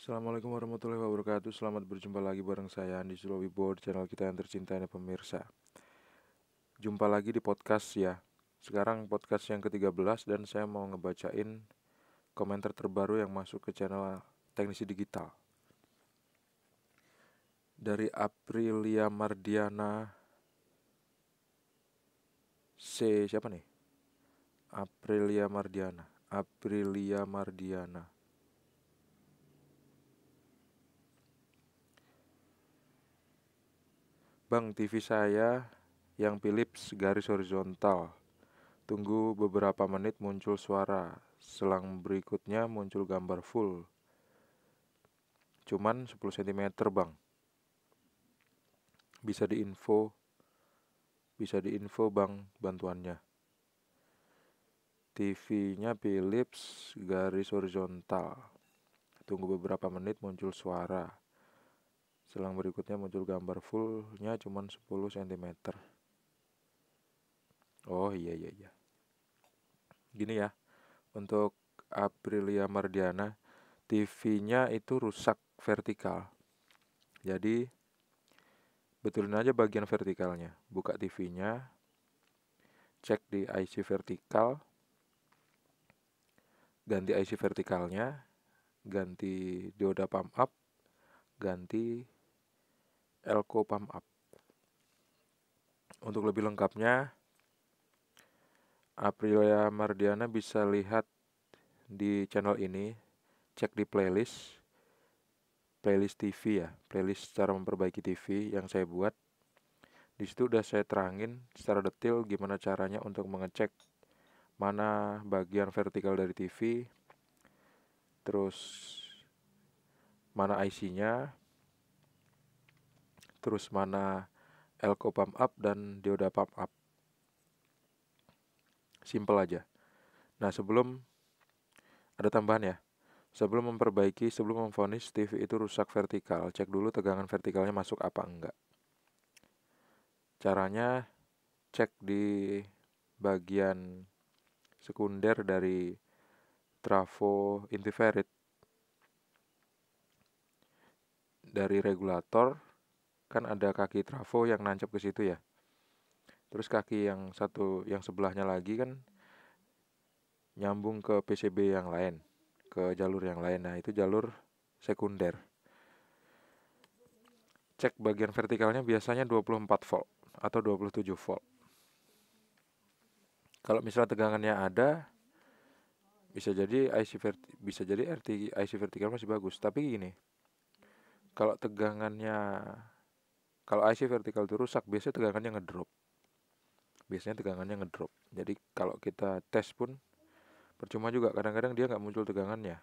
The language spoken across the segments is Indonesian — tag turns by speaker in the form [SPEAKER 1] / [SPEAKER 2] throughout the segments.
[SPEAKER 1] Assalamualaikum warahmatullahi wabarakatuh Selamat berjumpa lagi bareng saya Andi Sulawi Board channel kita yang tercinta ini pemirsa Jumpa lagi di podcast ya Sekarang podcast yang ke-13 dan saya mau ngebacain komentar terbaru yang masuk ke channel teknisi digital Dari Aprilia Mardiana C siapa nih? Aprilia Mardiana Aprilia Mardiana Bang, TV saya yang Philips garis horizontal. Tunggu beberapa menit muncul suara. Selang berikutnya muncul gambar full. Cuman 10 cm, Bang. Bisa diinfo bisa diinfo, Bang, bantuannya. TV-nya Philips garis horizontal. Tunggu beberapa menit muncul suara. Selang berikutnya muncul gambar fullnya cuman 10 cm. Oh iya iya iya. Gini ya. Untuk Aprilia Mardiana TV-nya itu rusak vertikal. Jadi betulin aja bagian vertikalnya. Buka TV-nya. Cek di IC vertikal. Ganti IC vertikalnya, ganti dioda pump up, ganti Elko Pump Up. Untuk lebih lengkapnya, Aprilia Mardiana bisa lihat di channel ini, cek di playlist, playlist TV ya, playlist cara memperbaiki TV yang saya buat. Di situ udah saya terangin secara detail gimana caranya untuk mengecek mana bagian vertikal dari TV, terus mana IC-nya, terus mana elko pump up dan dioda pump up simple aja nah sebelum ada tambahan ya sebelum memperbaiki sebelum memfonis TV itu rusak vertikal cek dulu tegangan vertikalnya masuk apa enggak caranya cek di bagian sekunder dari trafo inti ferit dari regulator kan ada kaki trafo yang nancap ke situ ya terus kaki yang satu yang sebelahnya lagi kan nyambung ke PCB yang lain ke jalur yang lain nah itu jalur sekunder cek bagian vertikalnya biasanya 24 volt atau 27 volt kalau misalnya tegangannya ada bisa jadi IC verti, bisa jadi RT IC vertikal masih bagus tapi gini kalau tegangannya kalau IC vertikal itu rusak biasanya tegangannya ngedrop biasanya tegangannya ngedrop jadi kalau kita tes pun percuma juga kadang-kadang dia nggak muncul tegangannya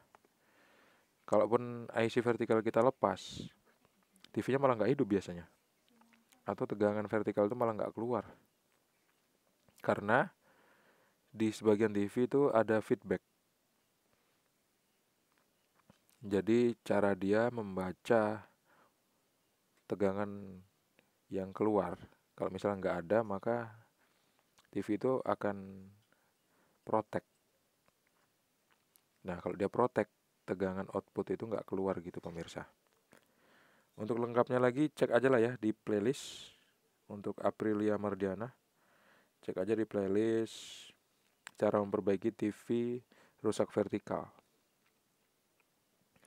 [SPEAKER 1] kalaupun IC vertikal kita lepas TV-nya malah nggak hidup biasanya atau tegangan vertikal itu malah nggak keluar karena di sebagian TV itu ada feedback jadi cara dia membaca tegangan yang keluar. Kalau misalnya nggak ada maka TV itu akan protect. Nah kalau dia protect tegangan output itu nggak keluar gitu pemirsa. Untuk lengkapnya lagi cek aja lah ya di playlist untuk Aprilia Mardiana. Cek aja di playlist cara memperbaiki TV rusak vertikal.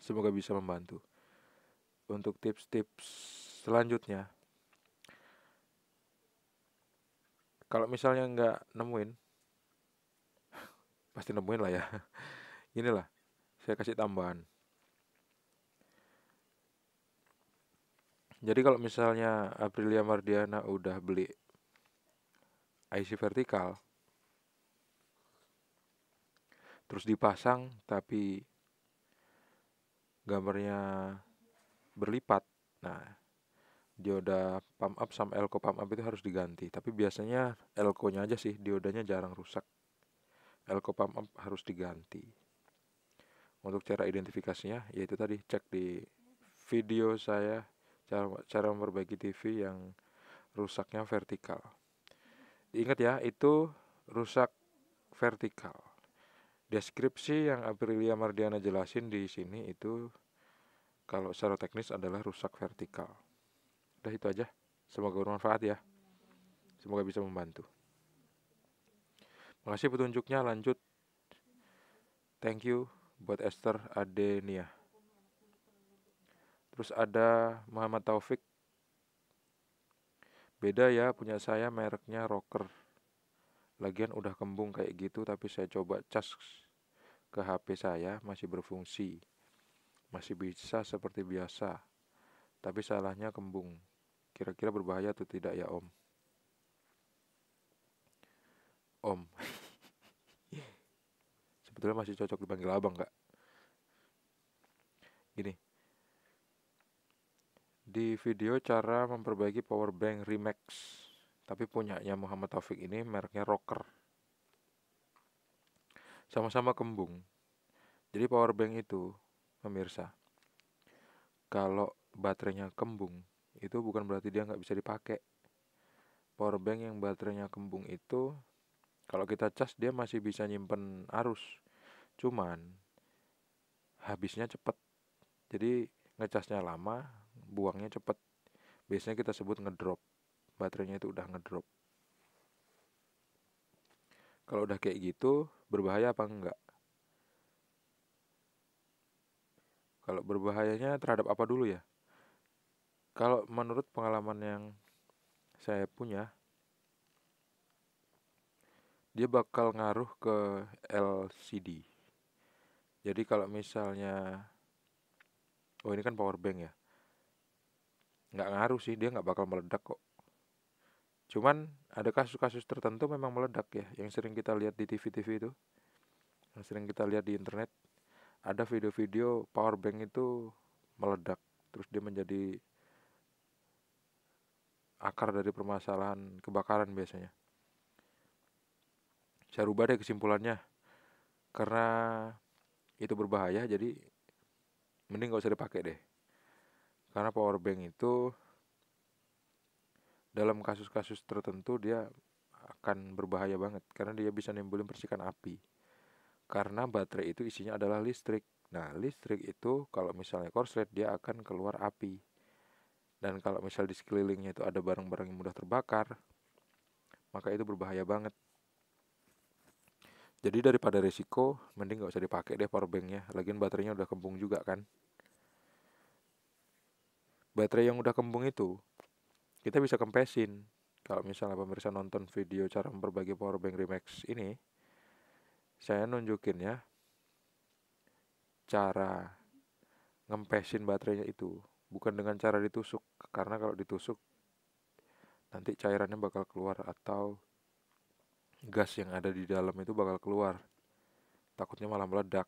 [SPEAKER 1] Semoga bisa membantu. Untuk tips-tips selanjutnya kalau misalnya nggak nemuin pasti nemuin lah ya inilah saya kasih tambahan jadi kalau misalnya Aprilia Mardiana udah beli IC vertikal terus dipasang tapi gambarnya berlipat nah dioda pump up sama elko pump up itu harus diganti tapi biasanya elko nya aja sih diodanya jarang rusak elko pump up harus diganti untuk cara identifikasinya yaitu tadi cek di video saya cara cara memperbaiki TV yang rusaknya vertikal ingat ya itu rusak vertikal deskripsi yang Aprilia Mardiana jelasin di sini itu kalau secara teknis adalah rusak vertikal Udah itu aja. Semoga bermanfaat ya. Semoga bisa membantu. Makasih petunjuknya lanjut. Thank you buat Esther Adenia. Terus ada Muhammad Taufik. Beda ya punya saya mereknya Rocker. Lagian udah kembung kayak gitu tapi saya coba cas ke HP saya masih berfungsi. Masih bisa seperti biasa. Tapi salahnya kembung. Kira-kira berbahaya atau tidak ya Om? Om. Sebetulnya masih cocok dipanggil abang nggak? Gini. Di video cara memperbaiki power bank Remax. Tapi punyanya Muhammad Taufik ini mereknya Rocker. Sama-sama kembung. Jadi power bank itu pemirsa kalau baterainya kembung itu bukan berarti dia nggak bisa dipakai power bank yang baterainya kembung itu kalau kita cas dia masih bisa nyimpen arus cuman habisnya cepet jadi ngecasnya lama buangnya cepet biasanya kita sebut ngedrop baterainya itu udah ngedrop kalau udah kayak gitu berbahaya apa enggak kalau berbahayanya terhadap apa dulu ya kalau menurut pengalaman yang saya punya dia bakal ngaruh ke LCD jadi kalau misalnya oh ini kan power bank ya nggak ngaruh sih dia nggak bakal meledak kok cuman ada kasus-kasus tertentu memang meledak ya yang sering kita lihat di TV-TV itu yang sering kita lihat di internet ada video-video power bank itu meledak terus dia menjadi akar dari permasalahan kebakaran biasanya. Saya rubah deh kesimpulannya. Karena itu berbahaya jadi mending gak usah dipakai deh. Karena power bank itu dalam kasus-kasus tertentu dia akan berbahaya banget karena dia bisa nimbulin percikan api. Karena baterai itu isinya adalah listrik. Nah, listrik itu kalau misalnya korslet dia akan keluar api dan kalau misal di sekelilingnya itu ada barang-barang yang mudah terbakar maka itu berbahaya banget jadi daripada resiko mending nggak usah dipakai deh powerbanknya lagian baterainya udah kembung juga kan baterai yang udah kembung itu kita bisa kempesin kalau misalnya pemirsa nonton video cara memperbaiki powerbank Remax ini saya nunjukin ya cara ngempesin baterainya itu bukan dengan cara ditusuk karena kalau ditusuk nanti cairannya bakal keluar atau gas yang ada di dalam itu bakal keluar takutnya malah meledak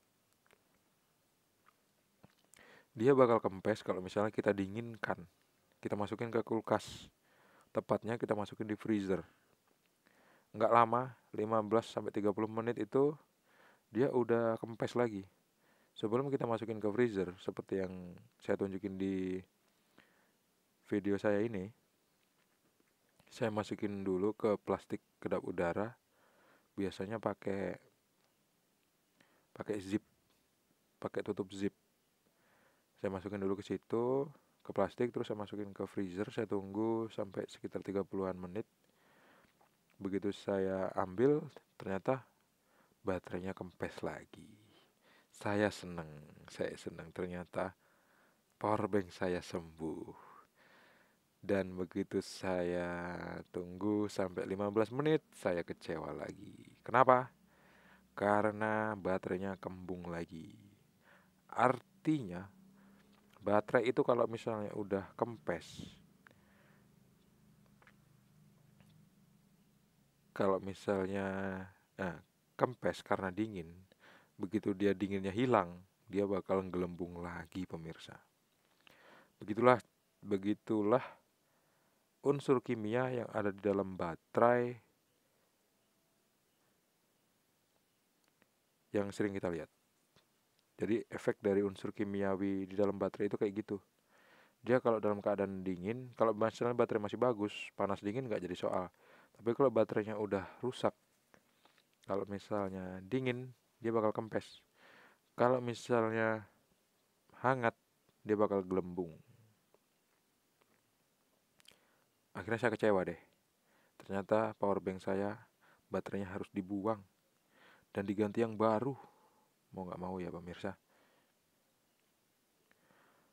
[SPEAKER 1] dia bakal kempes kalau misalnya kita dinginkan kita masukin ke kulkas tepatnya kita masukin di freezer nggak lama 15 sampai 30 menit itu dia udah kempes lagi sebelum kita masukin ke freezer seperti yang saya tunjukin di video saya ini saya masukin dulu ke plastik kedap udara biasanya pakai pakai zip pakai tutup zip saya masukin dulu ke situ ke plastik terus saya masukin ke freezer saya tunggu sampai sekitar 30-an menit begitu saya ambil ternyata baterainya kempes lagi saya senang saya senang ternyata powerbank saya sembuh dan begitu saya tunggu sampai 15 menit saya kecewa lagi kenapa karena baterainya kembung lagi artinya baterai itu kalau misalnya udah kempes kalau misalnya eh, kempes karena dingin begitu dia dinginnya hilang, dia bakal gelembung lagi pemirsa. Begitulah begitulah unsur kimia yang ada di dalam baterai yang sering kita lihat. Jadi efek dari unsur kimiawi di dalam baterai itu kayak gitu. Dia kalau dalam keadaan dingin, kalau misalnya baterai masih bagus, panas dingin nggak jadi soal. Tapi kalau baterainya udah rusak, kalau misalnya dingin, dia bakal kempes kalau misalnya hangat dia bakal gelembung akhirnya saya kecewa deh ternyata power bank saya baterainya harus dibuang dan diganti yang baru mau nggak mau ya pemirsa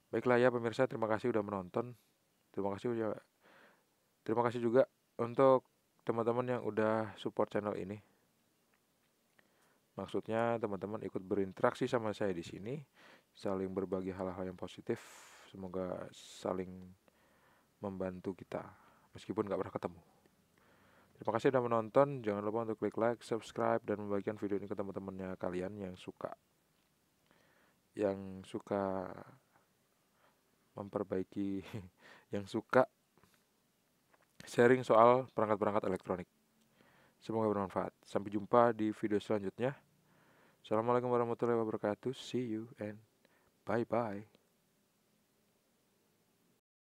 [SPEAKER 1] baiklah ya pemirsa terima kasih udah menonton terima kasih juga. terima kasih juga untuk teman-teman yang udah support channel ini Maksudnya teman-teman ikut berinteraksi sama saya di sini, saling berbagi hal-hal yang positif, semoga saling membantu kita meskipun nggak pernah ketemu. Terima kasih sudah menonton, jangan lupa untuk klik like, subscribe, dan membagikan video ini ke teman-temannya kalian yang suka yang suka memperbaiki yang suka sharing soal perangkat-perangkat elektronik. Semoga bermanfaat. Sampai jumpa di video selanjutnya. Assalamualaikum warahmatullahi wabarakatuh. See you and bye-bye.